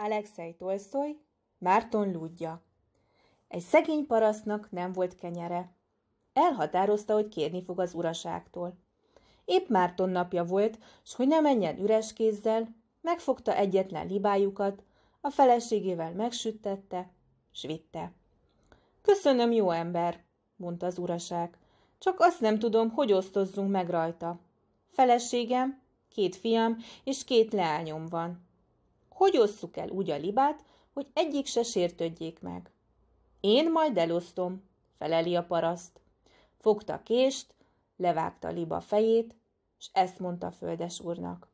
Alexei Tolstoy, Márton Ludja Egy szegény parasztnak nem volt kenyere. Elhatározta, hogy kérni fog az uraságtól. Épp Márton napja volt, s hogy ne menjen üres kézzel, megfogta egyetlen libájukat, a feleségével megsüttette, s vitte. Köszönöm, jó ember, mondta az uraság, csak azt nem tudom, hogy osztozzunk meg rajta. Feleségem, két fiam és két leányom van hogy osszuk el úgy a libát, hogy egyik se sértődjék meg. Én majd elosztom, feleli a paraszt. Fogta kést, levágta liba fejét, és ezt mondta a földes úrnak.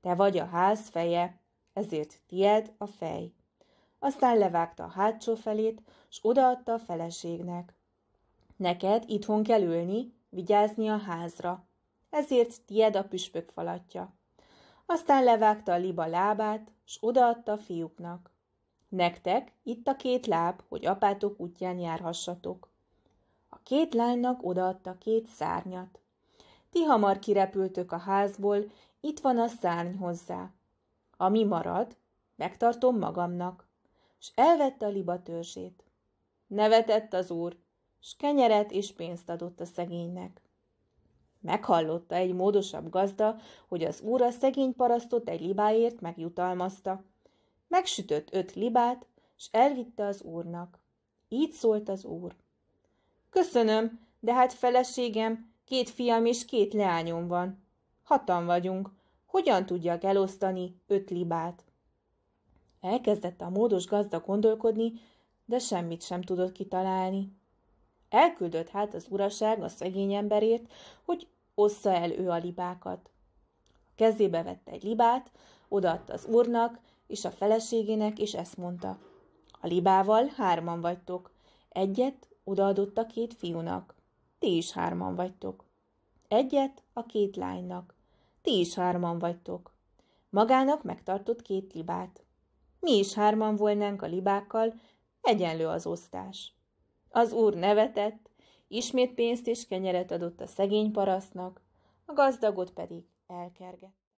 Te vagy a ház feje, ezért tied a fej. Aztán levágta a hátsó felét, s odaadta a feleségnek. Neked itthon kell ülni, vigyázni a házra, ezért tied a püspök falatja. Aztán levágta a liba lábát, s odaadta a fiúknak. Nektek itt a két láb, hogy apátok útján járhassatok. A két lánynak odaadta két szárnyat. Ti hamar kirepültök a házból, itt van a szárny hozzá. Ami marad, megtartom magamnak. S elvette a liba törzsét. Nevetett az úr, s kenyeret és pénzt adott a szegénynek. Meghallotta egy módosabb gazda, hogy az úr a szegény parasztot egy libáért megjutalmazta. Megsütött öt libát, s elvitte az úrnak. Így szólt az úr. Köszönöm, de hát feleségem, két fiam és két leányom van. Hatan vagyunk. Hogyan tudjak elosztani öt libát? Elkezdett a módos gazda gondolkodni, de semmit sem tudott kitalálni. Elküldött hát az uraság a szegény emberét, hogy ossza el ő a libákat. kezébe vette egy libát, odaadta az úrnak és a feleségének, és ezt mondta. A libával hárman vagytok, egyet odaadott a két fiúnak, ti is hárman vagytok. Egyet a két lánynak, ti is hárman vagytok. Magának megtartott két libát. Mi is hárman volnánk a libákkal, egyenlő az osztás. Az úr nevetett, ismét pénzt és kenyeret adott a szegény parasztnak, a gazdagot pedig elkergett.